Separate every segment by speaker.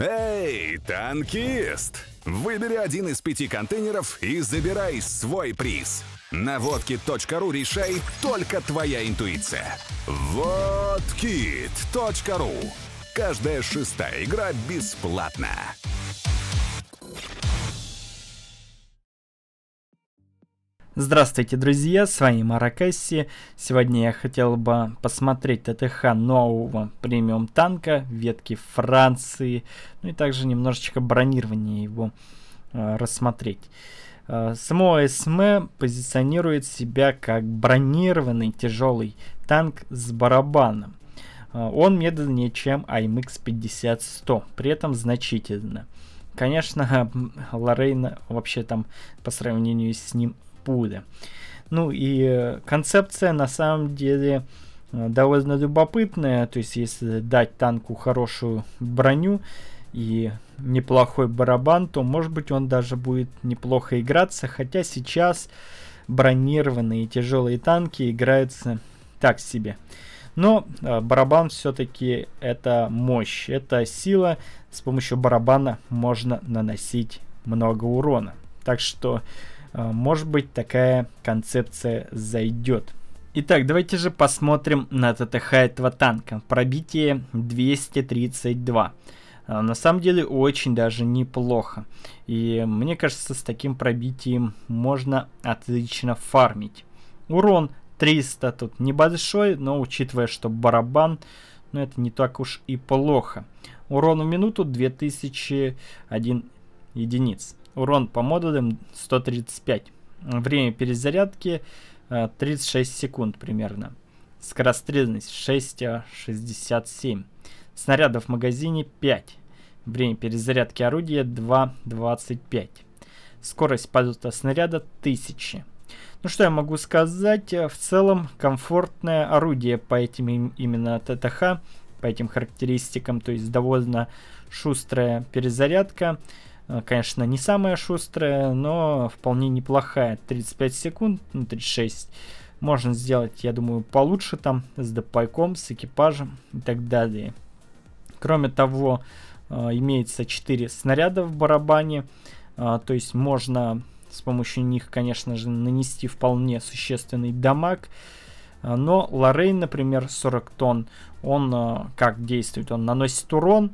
Speaker 1: Эй, танкист! Выбери один из пяти контейнеров и забирай свой приз. На водки.ру решай только твоя интуиция. Водкит.ру Каждая шестая игра бесплатна. Здравствуйте, друзья, с вами Маракасси. Сегодня я хотел бы посмотреть ТТХ нового премиум танка ветки Франции, ну и также немножечко бронирование его э, рассмотреть. Э, само СМ позиционирует себя как бронированный тяжелый танк с барабаном. Э, он медленнее, чем АМХ 50 при этом значительно. Конечно, Лорейн вообще там по сравнению с ним пуля. Ну и э, концепция на самом деле э, довольно любопытная. То есть если дать танку хорошую броню и неплохой барабан, то может быть он даже будет неплохо играться. Хотя сейчас бронированные тяжелые танки играются так себе. Но э, барабан все-таки это мощь, это сила. С помощью барабана можно наносить много урона. Так что Э, может быть, такая концепция зайдет. Итак, давайте же посмотрим на ТТХ этого танка. Пробитие 232. Э, на самом деле очень даже неплохо. И мне кажется, с таким пробитием можно отлично фармить. Урон 300 тут небольшой, но учитывая, что барабан, ну это не так уж и плохо. Урон в минуту 2001 единиц. Урон по модулям 135. Время перезарядки 36 э, секунд примерно. Скорострельность 6,67. Снарядов в магазине 5. Время перезарядки орудия 2,25. Скорость полета снаряда 1000. Ну что я могу сказать, э, в целом комфортное орудие по этим именно ТТХ, по этим характеристикам, то есть довольно шустрая перезарядка. Э, конечно, не самая шустрая, но вполне неплохая. 35 секунд, ну 36. Можно сделать, я думаю, получше там с депайком, с экипажем и так далее. Кроме того, э, имеется 4 снаряда в барабане. Э, то есть можно с помощью них, конечно же, нанести вполне существенный дамаг. Но Лорейн, например, 40 тонн, он как действует? Он наносит урон,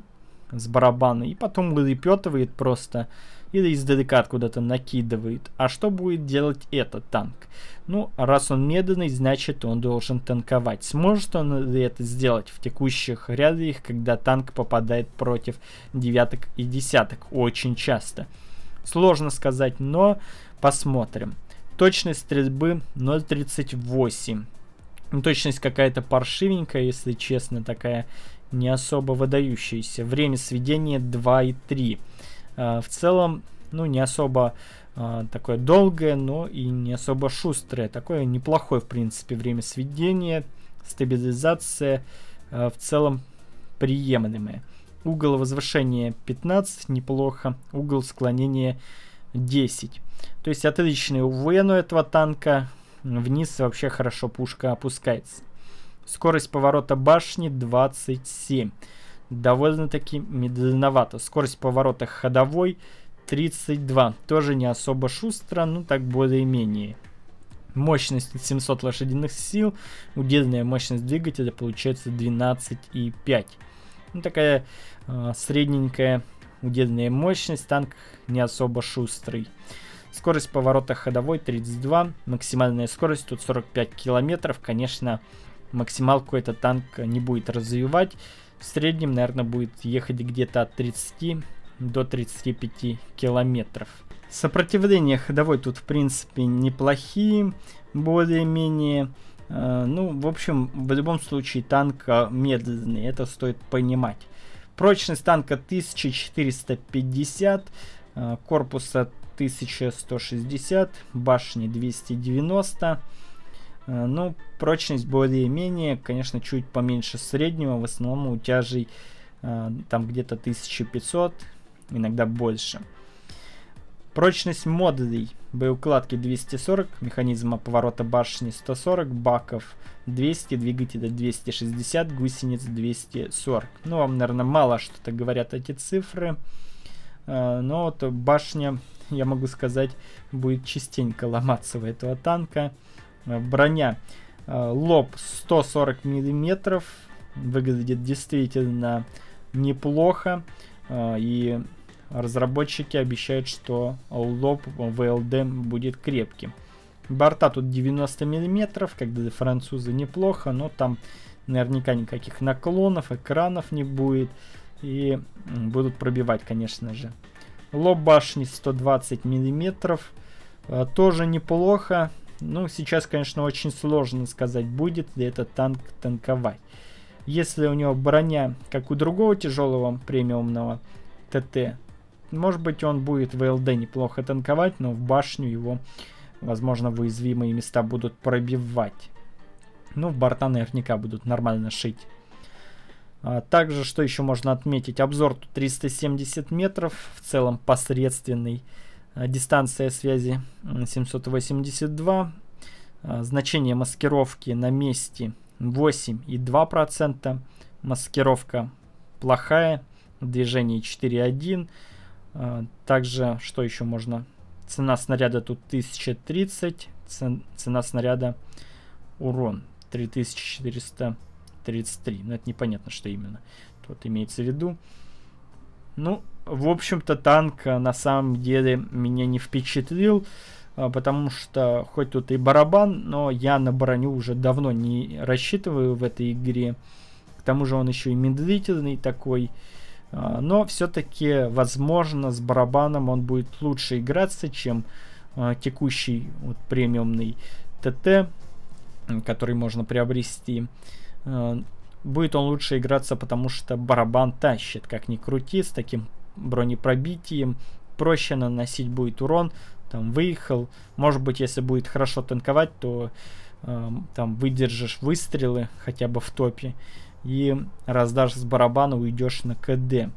Speaker 1: с барабана, и потом лепетывает просто или издалека куда то накидывает. А что будет делать этот танк? Ну, раз он медленный, значит он должен танковать. Сможет он это сделать в текущих рядах, когда танк попадает против девяток и десяток очень часто? Сложно сказать, но посмотрим. Точность стрельбы 0.38. Точность какая-то паршивенькая, если честно, такая не особо выдающиеся. Время сведения 2 и 3. Э, в целом, ну, не особо э, такое долгое, но и не особо шустрое. Такое неплохое, в принципе, время сведения, стабилизация э, в целом приемлемая Угол возвышения 15 неплохо, угол склонения 10. То есть отличный УВ у ну, этого танка. Вниз вообще хорошо пушка опускается. Скорость поворота башни 27. Довольно-таки медленновато. Скорость поворота ходовой 32. Тоже не особо шустро, но так более-менее. Мощность 700 лошадиных сил. Удельная мощность двигателя получается 12,5. Ну, такая э, средненькая удельная мощность. Танк не особо шустрый. Скорость поворота ходовой 32. Максимальная скорость тут 45 километров. Конечно, максималку этот танк не будет развивать. В среднем, наверное, будет ехать где-то от 30 до 35 километров. Сопротивление ходовой тут, в принципе, неплохие, более-менее. Э, ну, в общем, в любом случае танк э, медленный, это стоит понимать. Прочность танка 1450, э, корпуса 1160, башни 290, Э, ну, прочность более-менее, конечно, чуть поменьше среднего. В основном у тяжей э, там где-то 1500, иногда больше. Прочность модулей. Боеукладки 240, механизма поворота башни 140, баков 200, двигателя 260, гусениц 240. Ну, вам, наверное, мало что-то говорят эти цифры. Э, но вот башня, я могу сказать, будет частенько ломаться у этого танка. Э, броня. Э, лоб 140 миллиметров. Выглядит действительно неплохо. Э, и разработчики обещают, что лоб ВЛД будет крепким. Борта тут 90 миллиметров, когда для французы неплохо, но там наверняка никаких наклонов, экранов не будет. И будут пробивать, конечно же. Лоб башни 120 миллиметров. Тоже неплохо, ну, сейчас, конечно, очень сложно сказать, будет ли этот танк танковать. Если у него броня, как у другого тяжелого премиумного ТТ, может быть, он будет в ЛД неплохо танковать, но в башню его, возможно, в уязвимые места будут пробивать. Ну, в борта наверняка будут нормально шить. А, также, что еще можно отметить, обзор 370 метров, в целом посредственный. Э, дистанция связи 782, э, значение маскировки на месте 8,2%, маскировка плохая, движение 4,1, э, также что еще можно, цена снаряда тут 1030, цена снаряда урон 3433, но ну, это непонятно, что именно тут имеется в виду. Ну, в общем-то, танк э, на самом деле меня не впечатлил, э, потому что хоть тут и барабан, но я на броню уже давно не рассчитываю в этой игре. К тому же он еще и медлительный такой. Э, но все-таки, возможно, с барабаном он будет лучше играться, чем текущий вот, премиумный ТТ, который можно приобрести будет он лучше играться, потому что барабан тащит, как ни крути, с таким бронепробитием, проще наносить будет урон, там выехал, может быть, если будет хорошо танковать, то э, там выдержишь выстрелы хотя бы в топе и раздашь с барабана, уйдешь на КД.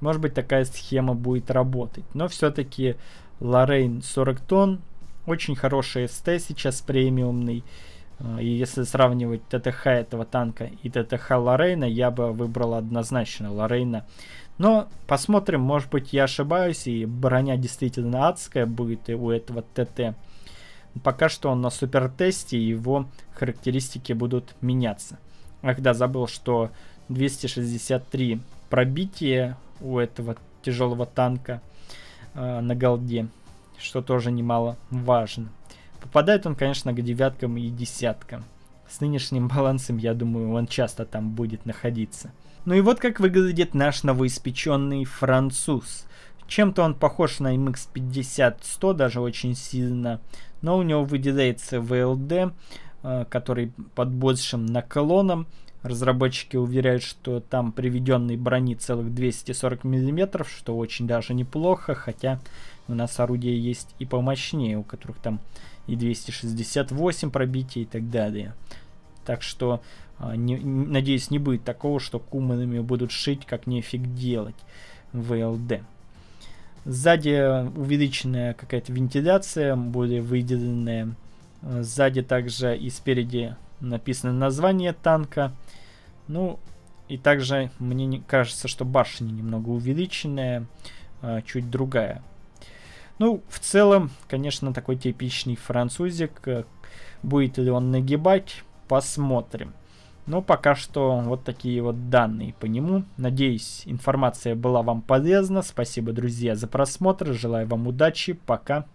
Speaker 1: Может быть, такая схема будет работать, но все-таки Лорейн 40 тонн, очень хороший СТ сейчас премиумный, э, и если сравнивать ТТХ этого танка и ТТХ Лорейна, я бы выбрал однозначно Лорейна но посмотрим, может быть я ошибаюсь, и броня действительно адская будет и у этого ТТ. Пока что он на супертесте, его характеристики будут меняться. Ах да, забыл, что 263 пробития у этого тяжелого танка э, на голде, что тоже немало важно. Попадает он, конечно, к девяткам и десяткам. С нынешним балансом, я думаю, он часто там будет находиться. Ну и вот как выглядит наш новоиспеченный француз. Чем-то он похож на MX50-100, даже очень сильно, но у него выделяется VLD, э, который под большим наклоном. Разработчики уверяют, что там приведенной брони целых 240 мм, что очень даже неплохо, хотя у нас орудия есть и помощнее, у которых там и 268 пробитий и так далее. Так что, а, не, надеюсь, не будет такого, что куманами будут шить, как нефиг делать в ЛД. Сзади увеличенная какая-то вентиляция, более выделенная. Сзади также и спереди написано название танка. Ну, и также мне кажется, что башня немного увеличенная, а, чуть другая. Ну, в целом, конечно, такой типичный французик. Э, будет ли он нагибать, посмотрим. Но пока что вот такие вот данные по нему. Надеюсь, информация была вам полезна. Спасибо, друзья, за просмотр. Желаю вам удачи. Пока.